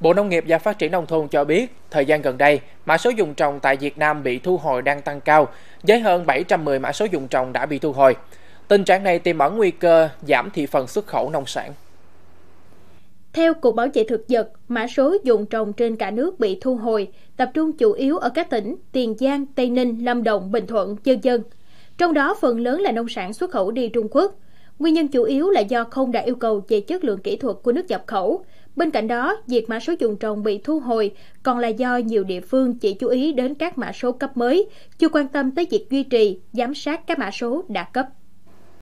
Bộ Nông nghiệp và Phát triển Nông thôn cho biết, thời gian gần đây, mã số dùng trồng tại Việt Nam bị thu hồi đang tăng cao, với hơn 710 mã số dùng trồng đã bị thu hồi. Tình trạng này tiềm ẩn nguy cơ giảm thị phần xuất khẩu nông sản. Theo Cục Bảo vệ Thực vật, mã số dùng trồng trên cả nước bị thu hồi, tập trung chủ yếu ở các tỉnh Tiền Giang, Tây Ninh, Lâm Đồng, Bình Thuận, dân dân. Trong đó phần lớn là nông sản xuất khẩu đi Trung Quốc – Nguyên nhân chủ yếu là do không đạt yêu cầu về chất lượng kỹ thuật của nước nhập khẩu. Bên cạnh đó, việc mã số dùng trồng bị thu hồi còn là do nhiều địa phương chỉ chú ý đến các mã số cấp mới, chưa quan tâm tới việc duy trì, giám sát các mã số đã cấp.